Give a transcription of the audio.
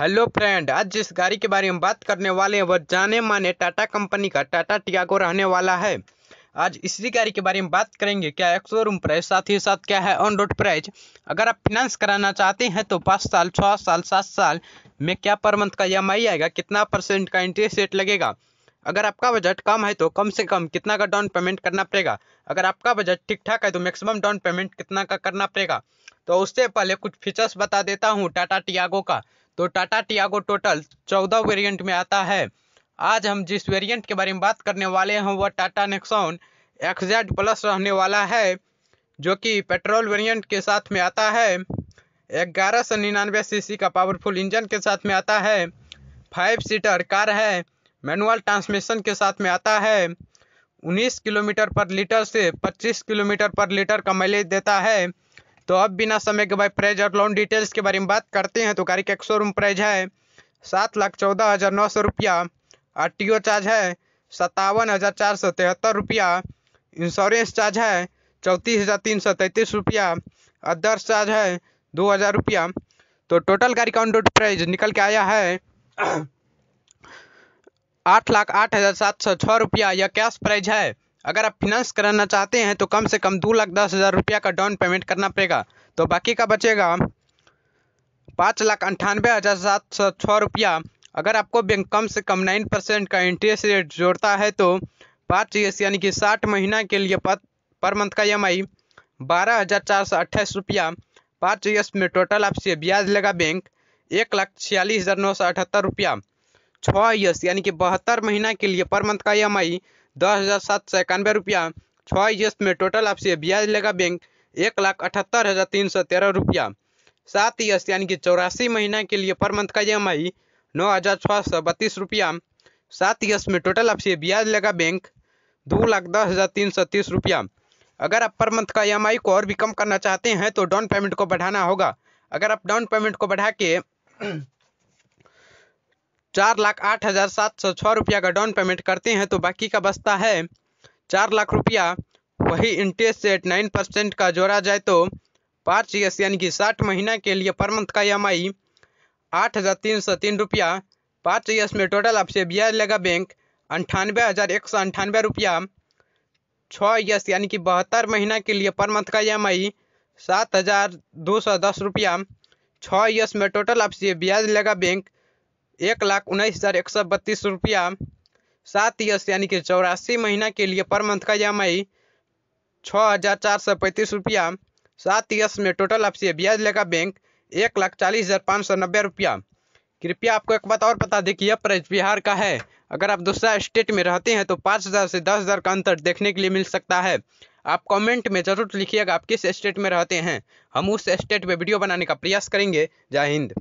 hello friend आज जिस गाड़ी के बारे में बात करने वाले हैं वह जाने माने टाटा कंपनी का टाटा टियागो रहने वाला है आज इसी गाड़ी के बारे में बात करेंगे क्या एक शोरूम प्राइस साथ ही साथ क्या है ऑन रोड प्राइस अगर आप फिनांस कराना चाहते हैं तो पाँच साल छः साल सात साल में क्या पर मंथ का ई e आएगा कितना परसेंट का इंटरेस्ट रेट लगेगा अगर आपका बजट कम है तो कम से कम कितना का डाउन पेमेंट करना पड़ेगा अगर आपका बजट ठीक ठाक है तो मैक्सिमम डाउन पेमेंट कितना का करना पड़ेगा तो उससे पहले कुछ फीचर्स बता देता हूँ टाटा टियागो का तो टाटा टियागो टोटल चौदह वेरिएंट में आता है आज हम जिस वेरिएंट के बारे में बात करने वाले हैं वह टाटा नेक्सॉन एक्सजेड प्लस रहने वाला है जो कि पेट्रोल वेरिएंट के साथ में आता है ग्यारह सौ निन्यानवे सी का पावरफुल इंजन के साथ में आता है फाइव सीटर कार है मैनुअल ट्रांसमिशन के साथ में आता है 19 किलोमीटर पर लीटर से 25 किलोमीटर पर लीटर का माइलेज देता है तो अब बिना समय के भाई प्राइज और लोन डिटेल्स के बारे में बात करते हैं तो गाड़ी का एक शोरूम प्राइज है सात लाख चौदह हज़ार नौ सौ रुपया आर टी ओ चार्ज है सत्तावन हज़ार चार सौ तिहत्तर रुपया इंश्योरेंस चार्ज है चौंतीस हज़ार तीन सौ तैंतीस रुपया अदर्स चार्ज है दो हज़ार रुपया तो टोटल गाड़ी का ऑन प्राइज निकल के आया है आठ लाख आठ हज़ार सात सौ छः रुपया यह कैश प्राइज है अगर आप फिनांस कराना चाहते हैं तो कम से कम दो लाख दस हज़ार रुपया का डाउन पेमेंट करना पड़ेगा तो बाकी का बचेगा पाँच लाख अंठानवे हज़ार सात सौ छः रुपया अगर आपको बैंक कम से कम नाइन परसेंट का इंटरेस्ट रेट जोड़ता है तो पाँच ईयर्स यानी कि साठ महीना के लिए पर, मंथ का ई एम आई बारह हज़ार चार सौ अट्ठाईस रुपया पाँच ईयर्स में टोटल आपसे ब्याज लगा बैंक एक लाख छियालीस हज़ार नौ सौ अठहत्तर रुपया छः ईयर्स यानी कि बहत्तर महीना के लिए पर मंथ का ई एम आई दस हज़ार सात सौ इक्यानवे रुपया छः ईयर्स में टोटल आपसे ब्याज लेगा बैंक एक लाख अठहत्तर हज़ार तीन सौ तेरह रुपया सात ईयर्स यानी कि चौरासी महीना के लिए पर मंथ का ई एम आई नौ हज़ार छः सौ बत्तीस रुपया सात ईयर्स में टोटल आपसे ब्याज लेगा बैंक दो लाख दस हज़ार तीन सौ तीस रुपया अगर आप पर मंथ का ई एम आई को और भी कम करना चाहते हैं तो डाउन पेमेंट को बढ़ाना होगा अगर आप डाउन पेमेंट को बढ़ा के चार लाख आठ हज़ार सात सौ छः रुपया का डाउन पेमेंट करते हैं तो बाकी का बचता है चार लाख रुपया वही इंटरेस्ट रेट नाइन परसेंट का जोड़ा जाए तो पाँच ईयर्स यानी कि साठ महीना के लिए पर मंथ का ई एम आई आठ हज़ार तीन सौ तीन रुपया पाँच ईयर्स में टोटल आपसे ब्याज लेगा बैंक अंठानवे हज़ार एक सौ अंठानवे रुपया छः ईयर्स यानी कि बहत्तर महीना के लिए पर मंथ का ई एम आई सात हज़ार दो सौ दस रुपया छः ईयर्स में टोटल आपसे ब्याज लेगा बैंक एक लाख उन्नीस हज़ार एक सौ बत्तीस रुपया सात ईयर्स यानी कि चौरासी महीना के लिए पर मंथ का ई एम आई छः हज़ार चार सौ पैंतीस रुपया सात ईयर्स में टोटल आपसी ब्याज लेगा बैंक एक लाख चालीस हज़ार पाँच सौ नब्बे रुपया कृपया आपको एक बात और बता दें कि यह प्राइस बिहार का है अगर आप दूसरा स्टेट में रहते हैं तो पाँच हज़ार से दस हज़ार का अंतर देखने के लिए मिल सकता है आप कमेंट में ज़रूर लिखिएगा आप किस स्टेट में रहते हैं हम उस स्टेट में वीडियो बनाने का प्रयास करेंगे जय हिंद